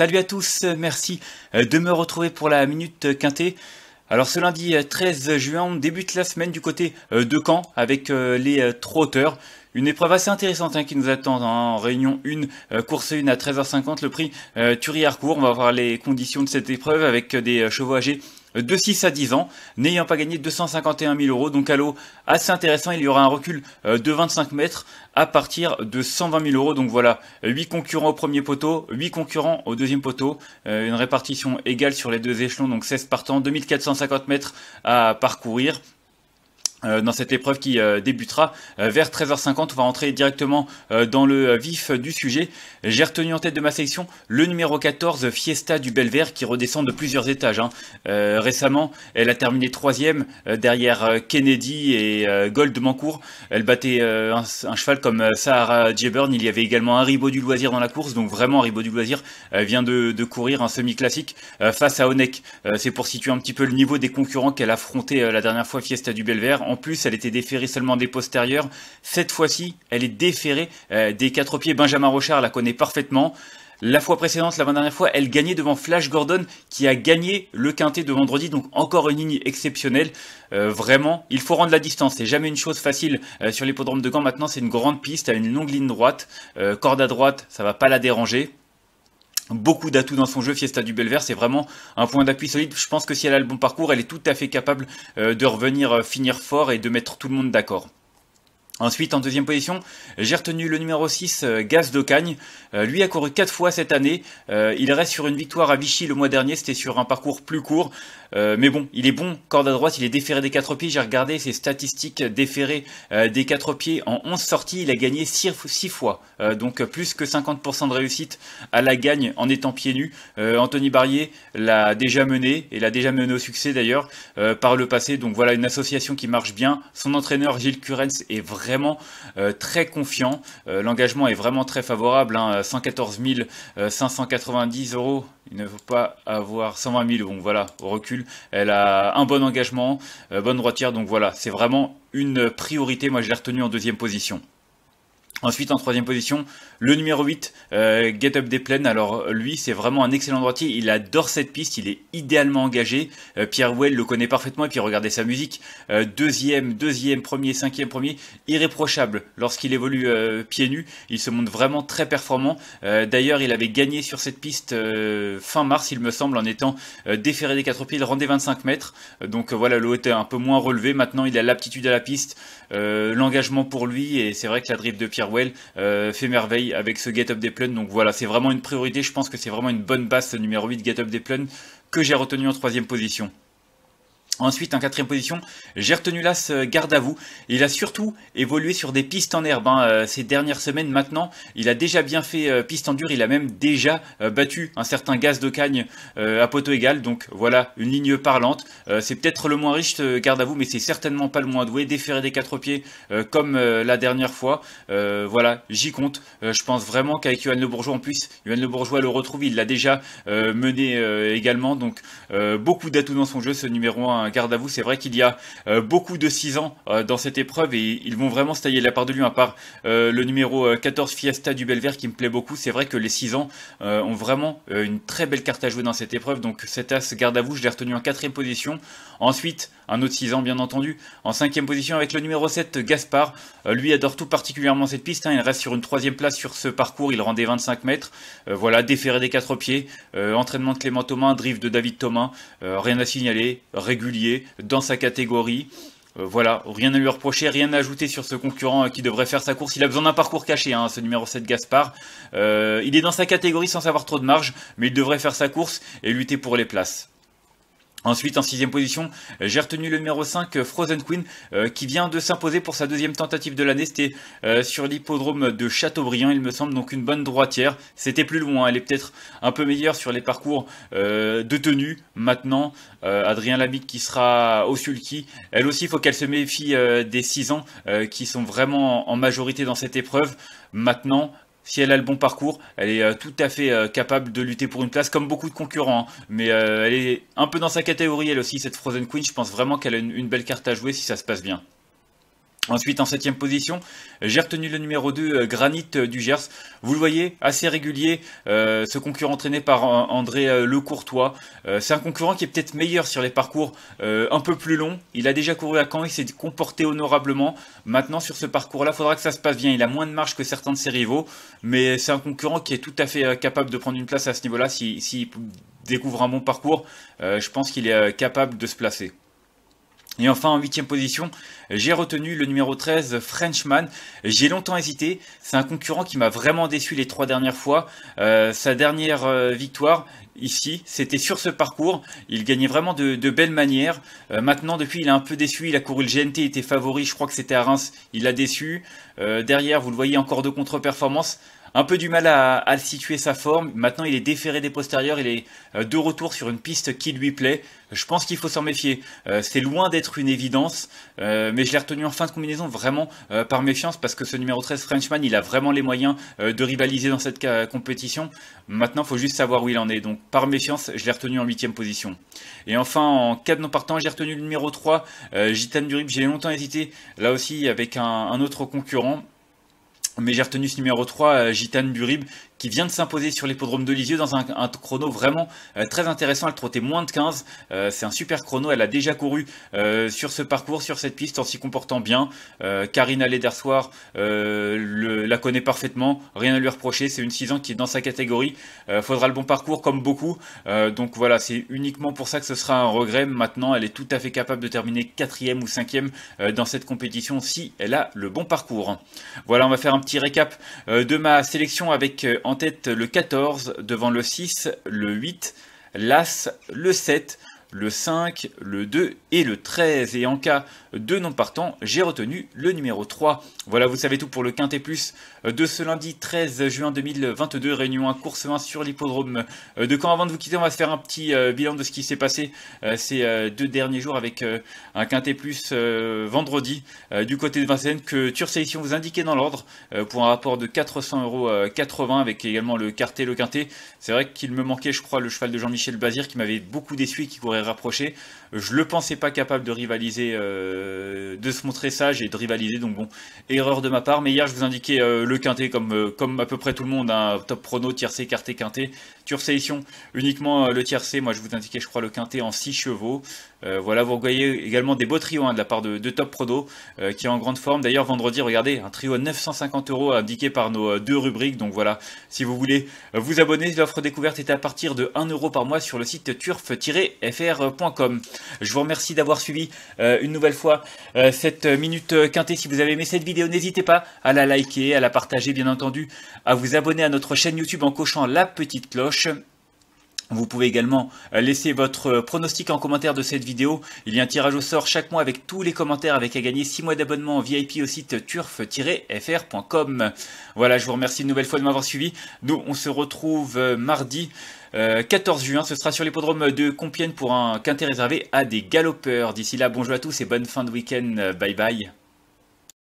Salut à tous, merci euh, de me retrouver pour la Minute Quintée. Alors ce lundi 13 euh, juin, on débute la semaine du côté euh, de Caen avec les trotteurs. Une épreuve assez intéressante hein, qui nous attend en réunion 1, course 1 à 13h50, le prix euh, harcourt On va voir les conditions de cette épreuve avec des chevaux âgés de 6 à 10 ans, n'ayant pas gagné 251 000 euros. Donc à l'eau, assez intéressant, il y aura un recul euh, de 25 mètres à partir de 120 000 euros. Donc voilà, 8 concurrents au premier poteau, 8 concurrents au deuxième poteau, euh, une répartition égale sur les deux échelons, donc 16 partants, 2450 mètres à parcourir. Euh, dans cette épreuve qui euh, débutera euh, vers 13h50. On va rentrer directement dans le vif du sujet. J'ai retenu en tête de ma section le numéro 14, Fiesta du Belvert, qui redescend de plusieurs étages. Hein. récemment, elle a terminé troisième derrière Kennedy et Gold Mancourt. Elle battait un, cheval comme Sahara Jeburn. Il y avait également un ribaud du loisir dans la course. Donc vraiment, un ribot du loisir vient de, courir un semi-classique face à Onek. C'est pour situer un petit peu le niveau des concurrents qu'elle affrontait la dernière fois Fiesta du Belvert en plus, elle était déférée seulement des postérieurs. Cette fois-ci, elle est déférée euh, des quatre pieds. Benjamin Rochard la connaît parfaitement. La fois précédente, la dernière fois, elle gagnait devant Flash Gordon qui a gagné le quintet de vendredi, donc encore une ligne exceptionnelle. Euh, vraiment, il faut rendre la distance, c'est jamais une chose facile euh, sur l'hippodrome de Gand. Maintenant, c'est une grande piste, elle a une longue ligne droite, corde à droite, ça va pas la déranger beaucoup d'atouts dans son jeu. Fiesta du Belvert, c'est vraiment un point d'appui solide. Je pense que si elle a le bon parcours, elle est tout à fait capable euh, de revenir euh, finir fort et de mettre tout le monde d'accord. Ensuite, en deuxième position, j'ai retenu le numéro 6, euh, Gaz d'ocagne euh, lui a couru 4 fois cette année. Euh, il reste sur une victoire à Vichy le mois dernier. C'était sur un parcours plus court. mais bon, il est bon, corde à droite, il est déféré des 4 pieds. J'ai regardé ses statistiques déférées des 4 pieds. En 11 sorties, il a gagné 6, 6 fois. donc plus que 50% de réussite à la gagne en étant pieds nus. Anthony Barrier l'a déjà mené, et l'a déjà mené au succès d'ailleurs, par le passé. Donc voilà, une association qui marche bien. Son entraîneur, Gilles Curens, est vraiment vraiment euh, très confiant. Euh, l'engagement est vraiment très favorable, 114 hein. 590 euh, euros. Il ne faut pas avoir 120 000, bon voilà, au recul. Elle a un bon engagement, bonne droitière, donc voilà, c'est vraiment une priorité. Moi, je l'ai retenu en deuxième position. Ensuite, en troisième position, le numéro 8, euh, Get Up des Plaines. Alors lui, c'est vraiment un excellent droitier. Il adore cette piste, il est idéalement engagé. Euh, Pierre Well le connaît parfaitement et puis regardez sa musique. Euh, deuxième, deuxième, premier, cinquième, premier, irréprochable. Lorsqu'il évolue pieds nus, il se montre vraiment très performant. D'ailleurs, il avait gagné sur cette piste fin mars, il me semble, en étant déféré des quatre pieds. rendez rendait 25 mètres. donc voilà, le haut était un peu moins relevé, Maintenant, il a l'aptitude à la piste, l'engagement pour lui et c'est vrai que la drift de Pierre euh, fait merveille avec ce Get Up des plunes Donc voilà, c'est vraiment une priorité. Je pense que c'est vraiment une bonne base ce numéro 8 Get Up des que j'ai retenu en troisième position. Ensuite, en quatrième position, j'ai retenu l'As euh, Garde à vous. Il a surtout évolué sur des pistes en herbe hein, euh, ces dernières semaines maintenant. Il a déjà bien fait euh, piste en dur, il a même déjà battu un certain gaz de cagne à poteau égal. Donc voilà, une ligne parlante. c'est peut-être le moins riche Garde à vous, mais c'est certainement pas le moins doué. Déférer des quatre pieds comme la dernière fois. voilà, j'y compte. je pense vraiment qu'avec Yohan Le Bourgeois en plus, Yohan Le Bourgeois le retrouve. Il l'a déjà mené également. Donc beaucoup d'atouts dans son jeu, ce numéro 1 garde à vous, c'est vrai qu'il y a euh, beaucoup de 6 ans euh, dans cette épreuve et ils vont vraiment se tailler la part de lui, à part euh, le numéro 14 Fiesta du Belvert qui me plaît beaucoup. C'est vrai que les 6 ans ont vraiment une très belle carte à jouer dans cette épreuve, donc cet as garde à vous, je l'ai retenu en quatrième position. Ensuite, un autre 6 ans bien entendu, en cinquième position avec le numéro 7 Gaspard. lui adore tout particulièrement cette piste, hein. il reste sur une troisième place sur ce parcours, il rendait 25 mètres. voilà, déféré des quatre pieds, entraînement de Clément Thomas, drift de David Thomas, rien à signaler, régulier dans sa catégorie. Euh, voilà, rien à lui reprocher, rien à ajouter sur ce concurrent euh, qui devrait faire sa course. Il a besoin d'un parcours caché, hein, ce numéro 7 Gaspard. Euh, il est dans sa catégorie sans avoir trop de marge, mais il devrait faire sa course et lutter pour les places. Ensuite, en sixième position, j'ai retenu le numéro 5, Frozen Queen, euh, qui vient de s'imposer pour sa deuxième tentative de l'année. C'était euh, sur l'hippodrome de Châteaubriand, il me semble, donc une bonne droitière. C'était plus loin, elle est peut-être un peu meilleure sur les parcours euh, de tenue. Maintenant, Adrien Labic qui sera au sulky. Elle aussi, il faut qu'elle se méfie des 6 ans, qui sont vraiment en majorité dans cette épreuve. Maintenant, si elle a le bon parcours, elle est euh, tout à fait euh, capable de lutter pour une place, comme beaucoup de concurrents. Hein. Mais euh, elle est un peu dans sa catégorie, elle aussi, cette Frozen Queen. Je pense vraiment qu'elle a une belle carte à jouer si ça se passe bien. Ensuite, en septième position, j'ai retenu le numéro 2, euh, Granit euh, du Gers. Vous le voyez, assez régulier, euh, ce concurrent entraîné par André Lecourtois. Courtois. c'est un concurrent qui est peut-être meilleur sur les parcours un peu plus longs. Il a déjà couru à Caen, il s'est comporté honorablement. Maintenant, sur ce parcours-là, il faudra que ça se passe bien. Il a moins de marge que certains de ses rivaux, mais c'est un concurrent qui est tout à fait capable de prendre une place à ce niveau-là. S'il si, découvre un bon parcours, je pense qu'il est capable de se placer. Et enfin, en huitième position, j'ai retenu le numéro 13, Frenchman. J'ai longtemps hésité. C'est un concurrent qui m'a vraiment déçu les trois dernières fois. Euh, sa dernière euh, victoire ici, c'était sur ce parcours. Il gagnait vraiment de, belles manières. Euh, maintenant, depuis, il a un peu déçu. Il a couru le GNT, était favori. Je crois que c'était à Reims. Il l'a déçu. derrière, vous le voyez, encore de contre-performance un peu du mal à, à situer sa forme. Maintenant, il est déféré des postérieurs, il est euh, de retour sur une piste qui lui plaît. Je pense qu'il faut s'en méfier. Euh, c'est loin d'être une évidence, euh, mais je l'ai retenu en fin de combinaison vraiment par méfiance parce que ce numéro 13 Frenchman, il a vraiment les moyens de rivaliser dans cette compétition. Maintenant, il faut juste savoir où il en est. Donc par méfiance, je l'ai retenu en huitième position. Et enfin, en cas de non partant, j'ai retenu le numéro 3, Gitane Durib. J'ai longtemps hésité, là aussi, avec un, un autre concurrent. Mais j'ai retenu ce numéro 3, euh, Gitane Burib, qui vient de s'imposer sur l'hippodrome de Lisieux dans un, chrono vraiment euh, très intéressant. Elle trottait moins de 15. Euh, c'est un super chrono. Elle a déjà couru euh, sur ce parcours, sur cette piste, en s'y comportant bien. Karina Ledersoir la connaît parfaitement. Rien à lui reprocher. C'est une 6 ans qui est dans sa catégorie. faudra le bon parcours comme beaucoup. donc voilà, c'est uniquement pour ça que ce sera un regret. Maintenant, elle est tout à fait capable de terminer quatrième ou 5 cinquième dans cette compétition si elle a le bon parcours. Voilà, on va faire un petit récap de ma sélection avec en en tête le 14, devant le 6, le 8, l'As, le 7, le 5, le 2 et le 13. Et en cas de non partant, j'ai retenu le numéro 3. Voilà, vous savez tout pour le Quintet Plus de ce lundi 13 juin 2022, réunion à course 1 sur l'hippodrome de Caen. Avant de vous quitter, on va se faire un petit euh, bilan de ce qui s'est passé euh, ces euh, deux derniers jours avec un Quintet Plus vendredi du côté de Vincennes que sélection vous indiquait dans l'ordre pour un rapport de 400 euros 80 avec également le quartet, le quintet. C'est vrai qu'il me manquait, je crois, le cheval de Jean-Michel Bazir qui m'avait beaucoup déçu et qui courait rapprocher. Je le pensais pas capable de rivaliser, euh, de se montrer sage et de rivaliser. Donc bon, erreur de ma part. Mais hier, je vous indiquais euh, le quintet comme, euh, comme à peu près tout le monde. un hein, top prono, tiercé, quarté, quintet. sélection. uniquement le tiercé. Moi, je vous indiquais, je crois, le quintet en 6 chevaux. voilà, vous voyez également des beaux trios hein, de la part de, de Top Prono qui est en grande forme. D'ailleurs, vendredi, regardez, un trio à 950 euros indiqué par nos deux rubriques. Donc voilà, si vous voulez vous abonner, l'offre découverte est à partir de 1 euro par mois sur le site turf-fr.com. Je vous remercie d'avoir suivi euh, une nouvelle fois euh, cette euh, minute quintée. Si vous avez aimé cette vidéo, n'hésitez pas à la liker, à la partager, bien entendu, à vous abonner à notre chaîne YouTube en cochant la petite cloche vous pouvez également euh, laisser votre euh, pronostic en commentaire de cette vidéo. Il y a un tirage au sort chaque mois avec tous les commentaires avec à gagner 6 mois d'abonnement VIP au site turf-fr.com. Voilà, je vous remercie une nouvelle fois de m'avoir suivi. Nous, on se retrouve euh, mardi 14 juin. Ce sera sur l'hippodrome de Compiègne pour un quintet réservé à des galopeurs. D'ici là, bonjour à tous et bonne fin de week-end. Bye bye.